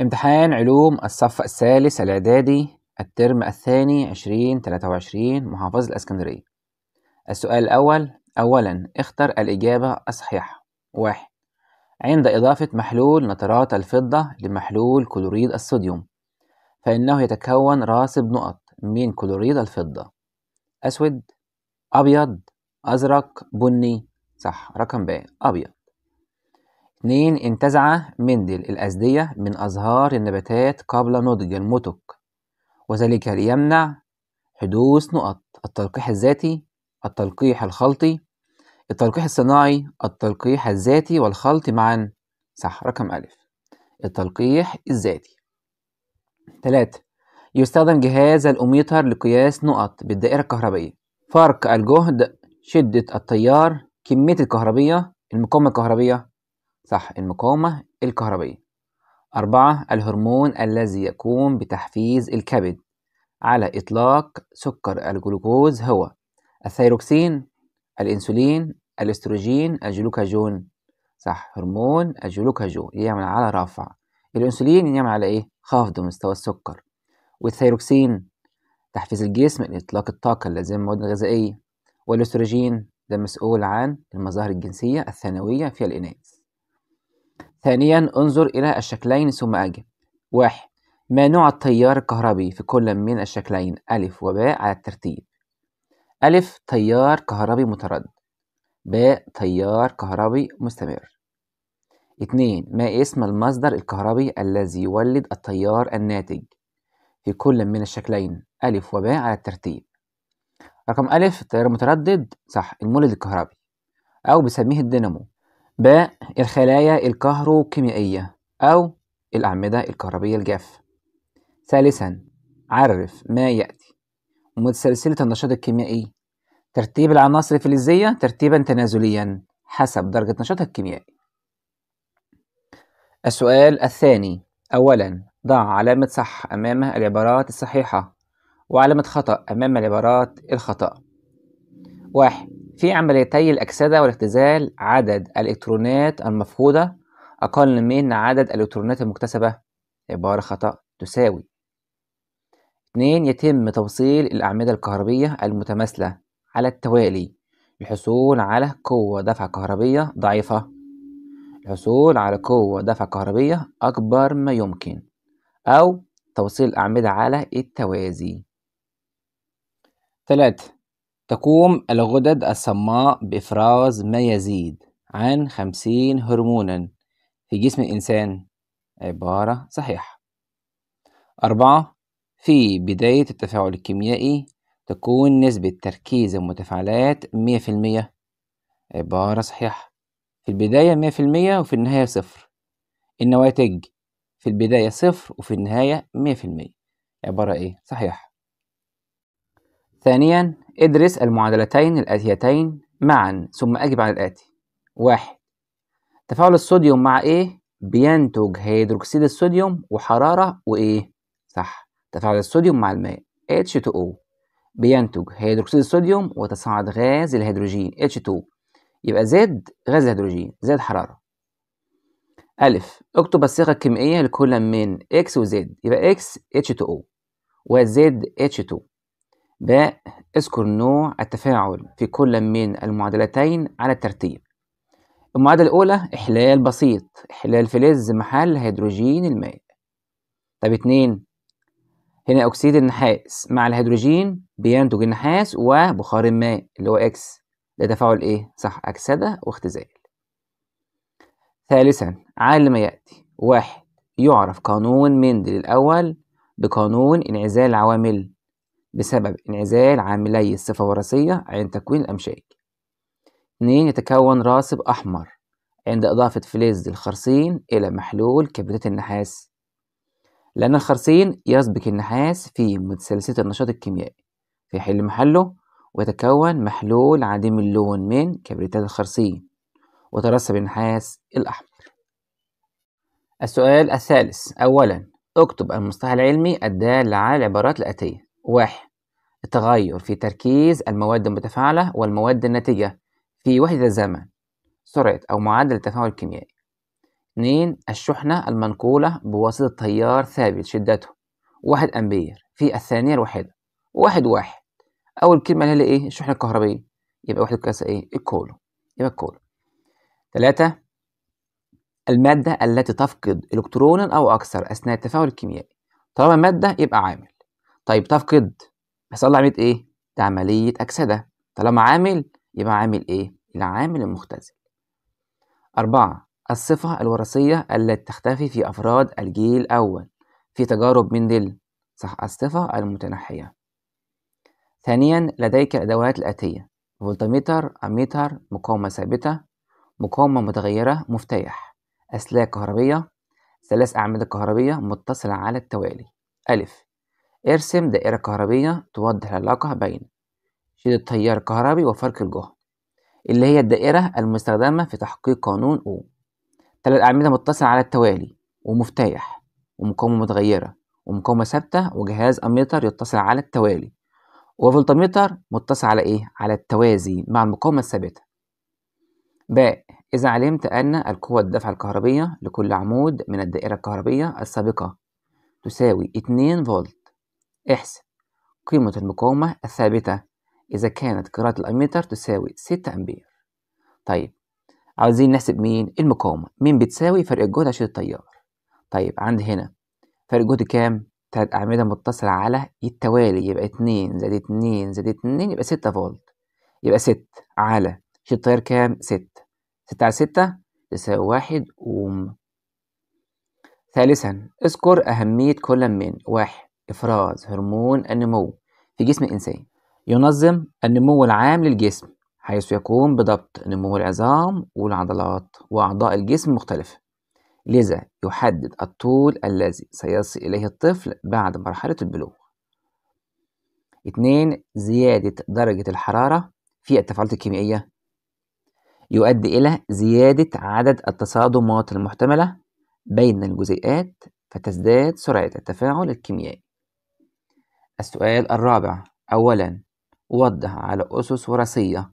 امتحان علوم الصف الثالث الإعدادي الترم الثاني عشرين تلاتة وعشرين محافظة الإسكندرية السؤال الأول أولا اختر الإجابة الصحيحة واحد عند إضافة محلول نترات الفضة لمحلول كلوريد الصوديوم فإنه يتكون راسب نقط من كلوريد الفضة أسود أبيض أزرق بني صح رقم ب أبيض 2. انتزع مندل الأزدية من أزهار النباتات قبل نضج المتك وذلك ليمنع حدوث نقط التلقيح الذاتي التلقيح الخلطي التلقيح الصناعي التلقيح الذاتي والخلط معا صح رقم ألف التلقيح الذاتي 3. يستخدم جهاز الأميتر لقياس نقط بالدائرة الكهربية فرق الجهد شدة التيار كمية الكهربية المقاومة الكهربية صح المقاومة الكهربية أربعة الهرمون الذي يقوم بتحفيز الكبد على إطلاق سكر الجلوكوز هو الثيروكسين الإنسولين الاستروجين الجلوكاجون صح هرمون الجلوكاجون يعمل على رفع الأنسولين يعمل على إيه؟ خفض مستوى السكر والثيروكسين تحفيز الجسم لإطلاق الطاقة اللازمة المواد الغذائية والاستروجين ده مسؤول عن المظاهر الجنسية الثانوية في الإناث ثانيا انظر إلى الشكلين ثم أجب واحد ما نوع التيار الكهربي في كل من الشكلين ألف وباء على الترتيب ألف تيار كهربي متردد باء تيار كهربي مستمر اتنين ما اسم المصدر الكهربي الذي يولد التيار الناتج في كل من الشكلين ألف وباء على الترتيب رقم ألف التيار المتردد صح المولد الكهربي أو بسميه الدينامو باء الخلايا الكهروكيميائية أو الأعمدة الكهربية الجافة ثالثا عرف ما يأتي متسلسلة النشاط الكيميائي ترتيب العناصر الفلزية ترتيبا تنازليا حسب درجة نشاطها الكيميائي السؤال الثاني أولا ضع علامة صح أمام العبارات الصحيحة وعلامة خطأ أمام العبارات الخطأ واحد في عمليتي الأكسدة والاختزال عدد الإلكترونات المفقودة أقل من عدد الإلكترونات المكتسبة عبارة خطأ تساوي 2 يتم توصيل الأعمدة الكهربية المتماثلة على التوالي للحصول على قوة دفع كهربية ضعيفة الحصول على قوة دفع كهربية أكبر ما يمكن أو توصيل الأعمدة على التوازي 3 تقوم الغدد الصماء بإفراز ما يزيد عن خمسين هرمونًا في جسم الإنسان عبارة صحيحة. أربعة في بداية التفاعل الكيميائي تكون نسبة تركيز المتفاعلات مية في المية عبارة صحيحة في البداية مية في المية وفي النهاية صفر النواتج في البداية صفر وفي النهاية مية في المية عبارة إيه؟ صحيحة ثانيا ادرس المعادلتين الآتيتين معا ثم أجب على الآتي واحد تفاعل الصوديوم مع إيه؟ بينتج هيدروكسيد الصوديوم وحرارة وإيه؟ صح تفاعل الصوديوم مع الماء H2O بينتج هيدروكسيد الصوديوم وتصاعد غاز الهيدروجين H2 يبقى زاد غاز الهيدروجين زاد حرارة ألف اكتب الصيغة الكيميائية لكل من X وZ يبقى X H2O وزد H2 باء اذكر نوع التفاعل في كل من المعادلتين على الترتيب المعادلة الأولى إحلال بسيط إحلال فلز محل هيدروجين الماء طب اتنين هنا أكسيد النحاس مع الهيدروجين بينتج النحاس وبخار الماء اللي هو إكس ده تفاعل إيه؟ صح أكسدة واختزال ثالثا على ما يأتي واحد يعرف قانون مندل الأول بقانون انعزال العوامل بسبب انعزال عاملي الصفة الوراثية عند تكوين الأمشاج. اتنين يتكون راسب أحمر عند إضافة فليز الخرسين إلى محلول كبريت النحاس لأن الخرسين يسبق النحاس في متسلسلة النشاط الكيميائي في حل محله ويتكون محلول عديم اللون من كبريتات الخرسين وترسب النحاس الأحمر السؤال الثالث أولا اكتب المصطلح العلمي الدال على العبارات الآتية واحد التغير في تركيز المواد المتفاعلة والمواد الناتجة في وحدة الزمن سرعة أو معدل التفاعل الكيميائي اثنين الشحنة المنقولة بواسطة تيار ثابت شدته واحد أمبير في الثانية الواحدة واحد واحد أول كلمة اللي هي إيه الشحنة الكهربية يبقى وحدة قياسها إيه الكولو يبقى الكولو ثلاثة المادة التي تفقد إلكترونا أو أكثر أثناء التفاعل الكيميائي طالما مادة يبقى عامل طيب تفقد هيحصل لها عملية إيه؟ ده عملية أكسدة طالما عامل يبقى عامل إيه؟ العامل المختزل أربعة الصفة الوراثية التي تختفي في أفراد الجيل الأول في تجارب مندل صح الصفة المتنحية ثانيا لديك الأدوات الآتية فولتميتر أميتر مقاومة ثابتة مقاومة متغيرة مفتاح أسلاك كهربية ثلاث أعمدة كهربية متصلة على التوالي ألف ارسم دائرة كهربية توضح العلاقة بين شدة التيار الكهربي وفرق الجهد اللي هي الدائرة المستخدمة في تحقيق قانون أو تلات أعمدة متصلة على التوالي ومفتاح ومقاومة متغيرة ومقاومة ثابتة وجهاز أميتر يتصل على التوالي وفولتميتر متصل على إيه؟ على التوازي مع المقاومة الثابتة باء إذا علمت أن القوة الدفع الكهربية لكل عمود من الدائرة الكهربية السابقة تساوي 2 فولت احسب قيمة المقاومة الثابتة إذا كانت قراءة الأميتر تساوي 6 أمبير طيب عاوزين نحسب مين المقاومة مين بتساوي فرق الجهد عشان التيار طيب عندي هنا فرق الجهد كام تلات أعمدة متصلة على التوالي يبقى اتنين زائد اتنين زائد اتنين يبقى ستة فولت يبقى ست على شيل التيار كام ست ستة على ستة تساوي واحد أوم ثالثا اذكر أهمية كل من واحد إفراز هرمون النمو في جسم الإنسان ينظم النمو العام للجسم حيث يقوم بضبط نمو العظام والعضلات وأعضاء الجسم المختلفة لذا يحدد الطول الذي سيصل إليه الطفل بعد مرحلة البلوغ اثنين زيادة درجة الحرارة في التفاعلات الكيميائية يؤدي إلى زيادة عدد التصادمات المحتملة بين الجزيئات فتزداد سرعة التفاعل الكيميائي السؤال الرابع أولا وضح على أسس وراثية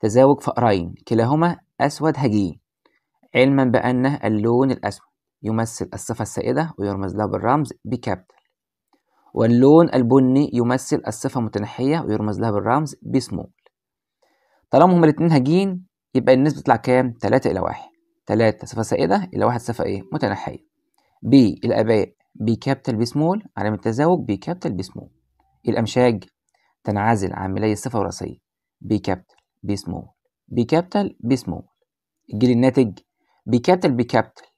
تزاوج فأرين كلاهما أسود هجين علما بأن اللون الأسود يمثل الصفة السائدة ويرمز لها بالرمز بكابتل واللون البني يمثل الصفة المتنحية ويرمز لها بالرمز بسمول طالما هما الاتنين هجين يبقى النسبة تطلع كام؟ تلاتة إلى واحد تلاتة صفة سائدة إلى واحد صفة إيه؟ متنحية ب الآباء بكابيتال بسمول علامة التزاوج بكابيتال بسمول الأمشاج تنعزل عن ملاية الصفة الوراثية بي كابيتال بي سمول بي كابيتال بي سمول الجيل الناتج بي كابيتال بي كابيتال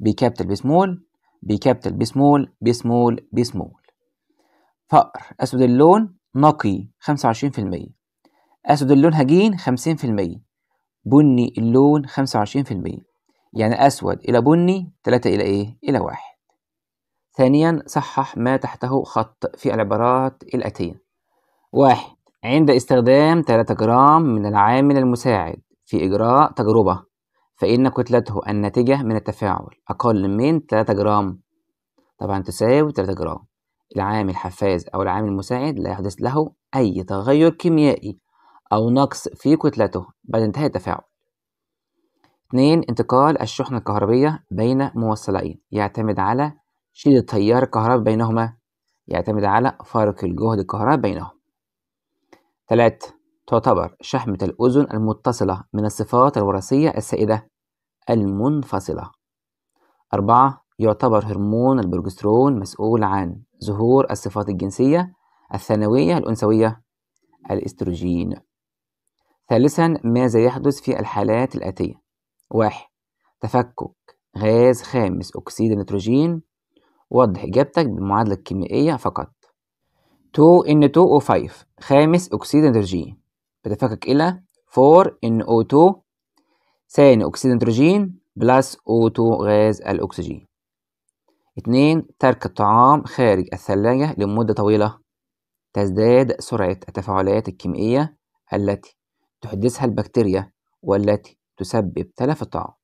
بي كابيتال بي سمول بي كابيتال بي سمول بي سمول بي سمول فقر أسود اللون نقي 25% أسود اللون هجين 50% بني اللون 25% يعني أسود إلى بني 3 إلى إيه؟ إلى 1 ثانيا صحح ما تحته خط في العبارات الآتية واحد عند استخدام 3 جرام من العامل المساعد في إجراء تجربة فإن كتلته الناتجة من التفاعل أقل من 3 جرام طبعا تساوي 3 جرام العامل الحفاز أو العامل المساعد لا يحدث له أي تغير كيميائي أو نقص في كتلته بعد انتهاء التفاعل 2 انتقال الشحنة الكهربية بين موصلين يعتمد على شدة تيار الكهرباء بينهما يعتمد على فارق الجهد الكهرباء بينهم. ثلاثة تعتبر شحمة الأذن المتصلة من الصفات الوراثية السائدة المنفصلة. أربعة يعتبر هرمون البروجسترون مسؤول عن ظهور الصفات الجنسية الثانوية الأنثوية الاستروجين. ثالثا ماذا يحدث في الحالات الآتية؟ واحد تفكك غاز خامس أكسيد النيتروجين وضح إجابتك بالمعادلة الكيميائية فقط 2N2O5 خامس أكسيد نيتروجين بتفكك إلى 4NO2 ثاني أكسيد نيتروجين بلس O2 غاز الأكسجين 2 ترك الطعام خارج الثلاجة لمدة طويلة تزداد سرعة التفاعلات الكيميائية التي تحدثها البكتيريا والتي تسبب تلف الطعام